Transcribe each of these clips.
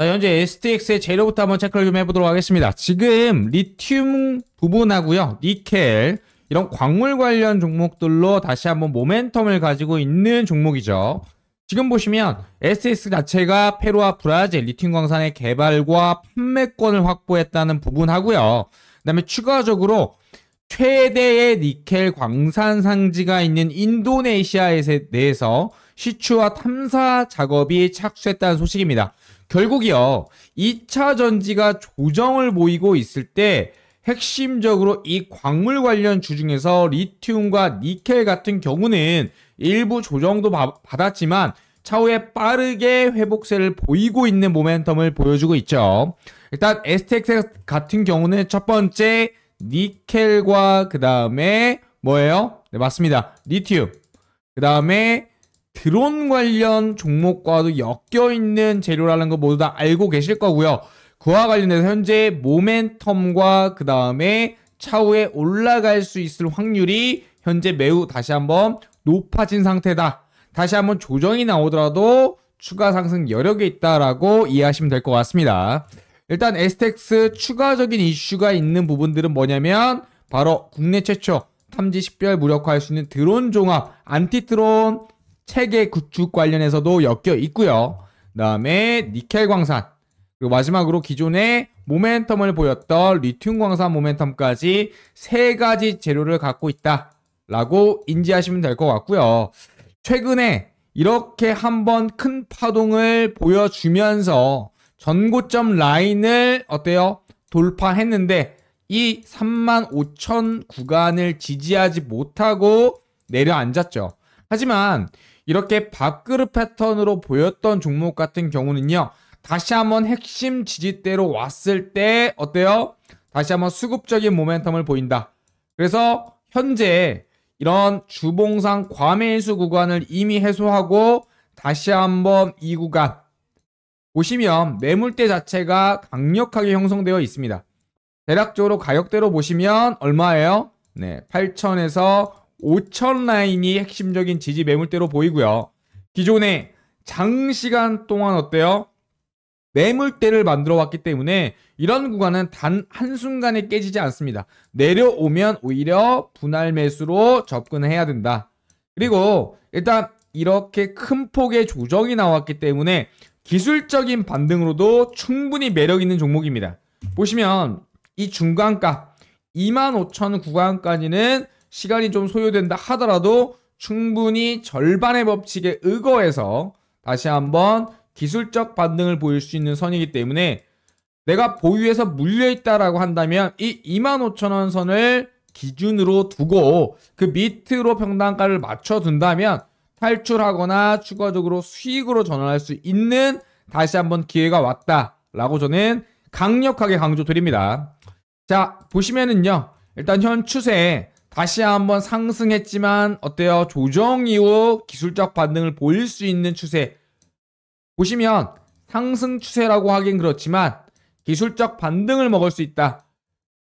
자, 현재 STX의 재료부터 한번 체크를 좀 해보도록 하겠습니다. 지금 리튬 부분하고요, 니켈, 이런 광물 관련 종목들로 다시 한번 모멘텀을 가지고 있는 종목이죠. 지금 보시면 STX 자체가 페루와 브라질 리튬 광산의 개발과 판매권을 확보했다는 부분하고요. 그다음에 추가적으로 최대의 니켈 광산 상지가 있는 인도네시아에 대해서 시추와 탐사 작업이 착수했다는 소식입니다. 결국이요, 2차 전지가 조정을 보이고 있을 때 핵심적으로 이 광물 관련 주 중에서 리튬과 니켈 같은 경우는 일부 조정도 받았지만 차후에 빠르게 회복세를 보이고 있는 모멘텀을 보여주고 있죠. 일단 STX 같은 경우는 첫 번째 니켈과 그 다음에 뭐예요? 네 맞습니다. 리튬 그 다음에 드론 관련 종목과도 엮여 있는 재료라는 거 모두 다 알고 계실 거고요. 그와 관련해서 현재 모멘텀과 그 다음에 차후에 올라갈 수 있을 확률이 현재 매우 다시 한번 높아진 상태다. 다시 한번 조정이 나오더라도 추가 상승 여력이 있다라고 이해하시면 될 것 같습니다. 일단 에스텍스 추가적인 이슈가 있는 부분들은 뭐냐면 바로 국내 최초 탐지 식별 무력화할 수 있는 드론 종합 안티드론 체계 구축 관련해서도 엮여 있고요. 그다음에 니켈 광산 그리고 마지막으로 기존의 모멘텀을 보였던 리튬 광산 모멘텀까지 세 가지 재료를 갖고 있다라고 인지하시면 될 것 같고요. 최근에 이렇게 한번 큰 파동을 보여주면서 전고점 라인을 어때요? 돌파했는데 이 35,000 구간을 지지하지 못하고 내려앉았죠. 하지만 이렇게 밥그릇 패턴으로 보였던 종목 같은 경우는요. 다시 한번 핵심 지지대로 왔을 때 어때요? 다시 한번 수급적인 모멘텀을 보인다. 그래서 현재 이런 주봉상 과매인수 구간을 이미 해소하고 다시 한번 이 구간 보시면 매물대 자체가 강력하게 형성되어 있습니다. 대략적으로 가격대로 보시면 얼마예요? 네, 8천에서 5천 라인이 핵심적인 지지 매물대로 보이고요. 기존에 장시간 동안 어때요? 매물대를 만들어 왔기 때문에 이런 구간은 단 한순간에 깨지지 않습니다. 내려오면 오히려 분할 매수로 접근해야 된다. 그리고 일단 이렇게 큰 폭의 조정이 나왔기 때문에 기술적인 반등으로도 충분히 매력 있는 종목입니다. 보시면 이 중간값 25,000 구간까지는 시간이 좀 소요된다 하더라도 충분히 절반의 법칙에 의거해서 다시 한번 기술적 반등을 보일 수 있는 선이기 때문에 내가 보유해서 물려있다라고 한다면 이 25,000원 선을 기준으로 두고 그 밑으로 평단가를 맞춰둔다면 탈출하거나 추가적으로 수익으로 전환할 수 있는 다시 한번 기회가 왔다라고 저는 강력하게 강조드립니다. 자 보시면은요 일단 현 추세 에 다시 한번 상승했지만 어때요? 조정 이후 기술적 반등을 보일 수 있는 추세. 보시면 상승 추세라고 하긴 그렇지만 기술적 반등을 먹을 수 있다.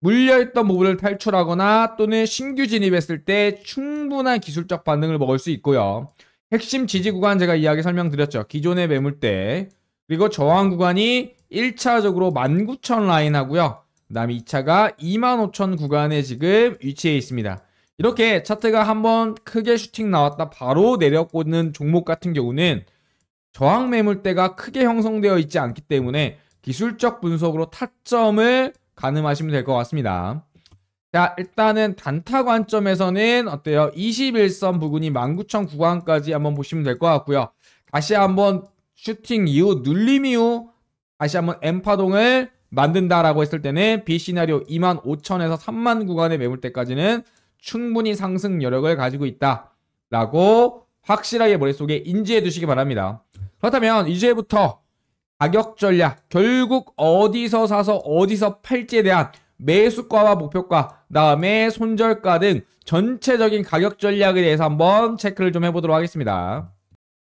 물려있던 부분을 탈출하거나 또는 신규 진입했을 때 충분한 기술적 반등을 먹을 수 있고요. 핵심 지지 구간 제가 이야기 설명드렸죠. 기존의 매물대 그리고 저항 구간이 1차적으로 19,000 라인 하고요. 그 다음에 2차가 25,000 구간에 지금 위치해 있습니다. 이렇게 차트가 한번 크게 슈팅 나왔다 바로 내려꽂는 종목 같은 경우는 저항 매물대가 크게 형성되어 있지 않기 때문에 기술적 분석으로 타점을 가늠하시면 될 것 같습니다. 자 일단은 단타 관점에서는 어때요? 21선 부근이 1 9 0 0 0구간까지 한번 보시면 될 것 같고요. 다시 한번 슈팅 이후 눌림 이후 다시 한번 엠 파동을 만든다라고 했을 때는 B 시나리오 2 5 0 0 0에서 3만 구간의 매물대까지는 충분히 상승 여력을 가지고 있다라고 확실하게 머릿속에 인지해 두시기 바랍니다. 그렇다면 이제부터 가격 전략, 결국 어디서 사서 어디서 팔지에 대한 매수가와 목표가, 다음에 손절가 등 전체적인 가격 전략에 대해서 한번 체크를 좀 해보도록 하겠습니다.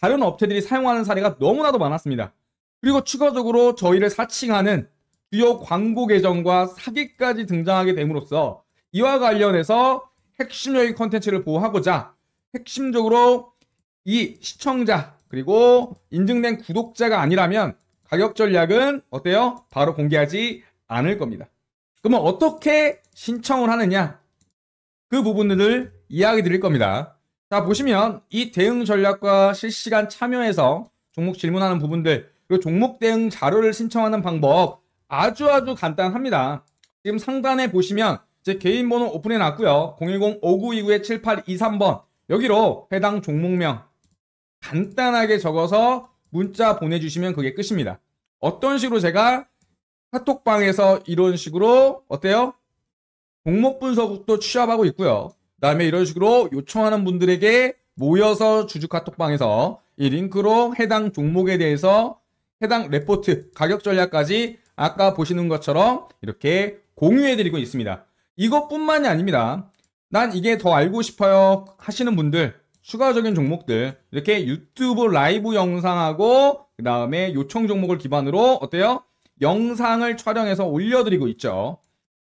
다른 업체들이 사용하는 사례가 너무나도 많았습니다. 그리고 추가적으로 저희를 사칭하는 주요 광고 계정과 사기까지 등장하게 됨으로써 이와 관련해서 핵심 여행 컨텐츠를 보호하고자 핵심적으로 이 시청자 그리고 인증된 구독자가 아니라면 가격 전략은 어때요? 바로 공개하지 않을 겁니다. 그러면 어떻게 신청을 하느냐? 그 부분들을 이야기 드릴 겁니다. 자 보시면 이 대응 전략과 실시간 참여해서 종목 질문하는 부분들 그리고 종목 대응 자료를 신청하는 방법 아주 아주 간단합니다. 지금 상단에 보시면 제 개인 번호 오픈해 놨고요. 010-5929-7823번 여기로 해당 종목명 간단하게 적어서 문자 보내주시면 그게 끝입니다. 어떤 식으로 제가 카톡방에서 이런 식으로 어때요? 종목 분석도 취합하고 있고요. 다음에 이런 식으로 요청하는 분들에게 모여서 주주 카톡방에서 이 링크로 해당 종목에 대해서 해당 레포트 가격 전략까지 아까 보시는 것처럼 이렇게 공유해드리고 있습니다. 이것뿐만이 아닙니다. 난 이게 더 알고 싶어요 하시는 분들 추가적인 종목들 이렇게 유튜브 라이브 영상하고 그 다음에 요청 종목을 기반으로 어때요? 영상을 촬영해서 올려드리고 있죠.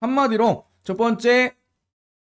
한마디로 첫 번째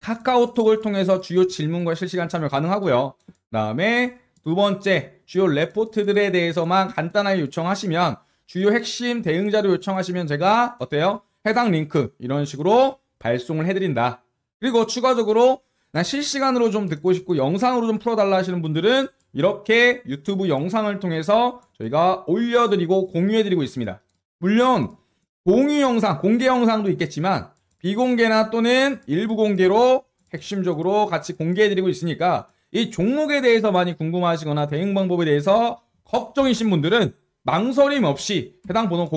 카카오톡을 통해서 주요 질문과 실시간 참여 가능하고요. 그다음에 두 번째 주요 레포트들에 대해서만 간단하게 요청하시면 주요 핵심 대응 자료 요청하시면 제가 어때요? 해당 링크 이런 식으로 발송을 해드린다. 그리고 추가적으로 나 실시간으로 좀 듣고 싶고 영상으로 좀 풀어달라 하시는 분들은 이렇게 유튜브 영상을 통해서 저희가 올려드리고 공유해드리고 있습니다. 물론 공유 영상, 공개 영상도 있겠지만 비공개나 또는 일부 공개로 핵심적으로 같이 공개해드리고 있으니까 이 종목에 대해서 많이 궁금하시거나 대응 방법에 대해서 걱정이신 분들은 망설임 없이 해당 번호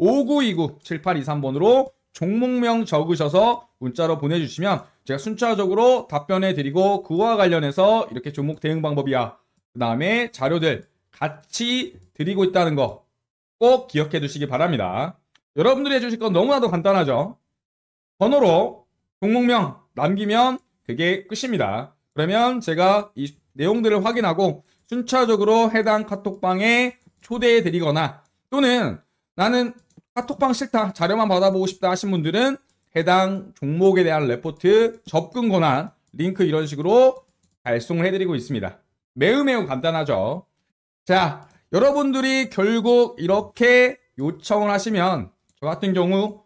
010-5929-7823번으로 종목명 적으셔서 문자로 보내주시면 제가 순차적으로 답변해드리고 그와 관련해서 이렇게 종목 대응 방법이야 그 다음에 자료들 같이 드리고 있다는 거 꼭 기억해 두시기 바랍니다. 여러분들이 해주실 건 너무나도 간단하죠. 번호로 종목명 남기면 그게 끝입니다. 그러면 제가 이 내용들을 확인하고 순차적으로 해당 카톡방에 초대해 드리거나 또는 나는 카톡방 싫다 자료만 받아보고 싶다 하신 분들은 해당 종목에 대한 레포트 접근 권한 링크 이런 식으로 발송을 해드리고 있습니다. 매우 매우 간단하죠. 자 여러분들이 결국 이렇게 요청을 하시면 저 같은 경우